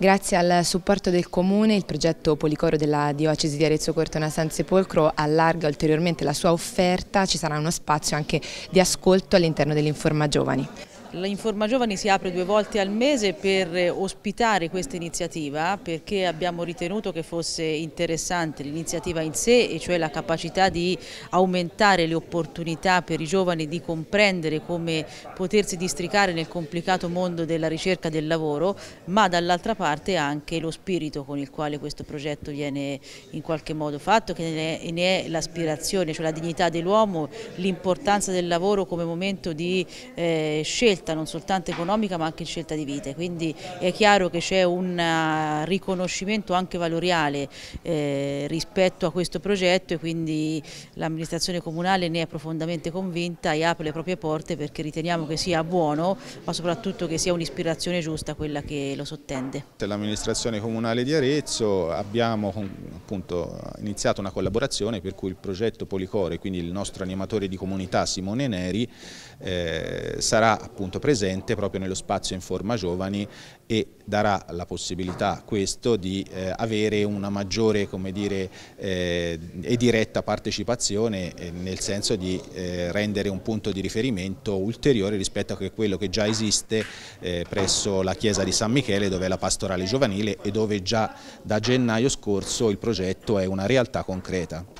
Grazie al supporto del Comune il progetto Policoro della Diocesi di Arezzo Cortona San Sepolcro allarga ulteriormente la sua offerta, ci sarà uno spazio anche di ascolto all'interno dell'Informa Giovani. L'Informa Giovani si apre due volte al mese per ospitare questa iniziativa perché abbiamo ritenuto che fosse interessante l'iniziativa in sé e cioè la capacità di aumentare le opportunità per i giovani di comprendere come potersi districare nel complicato mondo della ricerca del lavoro ma dall'altra parte anche lo spirito con il quale questo progetto viene in qualche modo fatto che ne è, l'aspirazione, cioè la dignità dell'uomo, l'importanza del lavoro come momento di eh, scelta scelta non soltanto economica ma anche in scelta di vite, quindi è chiaro che c'è un eh, riconoscimento anche valoriale eh, rispetto a questo progetto e quindi l'amministrazione comunale ne è profondamente convinta e apre le proprie porte perché riteniamo che sia buono ma soprattutto che sia un'ispirazione giusta quella che lo sottende. L'amministrazione comunale di Arezzo abbiamo appunto, iniziato una collaborazione per cui il progetto Policore, quindi il nostro animatore di comunità Simone Neri, eh, sarà appunto appunto presente proprio nello spazio Informa Giovani e darà la possibilità questo di eh, avere una maggiore dire, eh, e diretta partecipazione eh, nel senso di eh, rendere un punto di riferimento ulteriore rispetto a quello che già esiste eh, presso la chiesa di San Michele dove è la pastorale giovanile e dove già da gennaio scorso il progetto è una realtà concreta.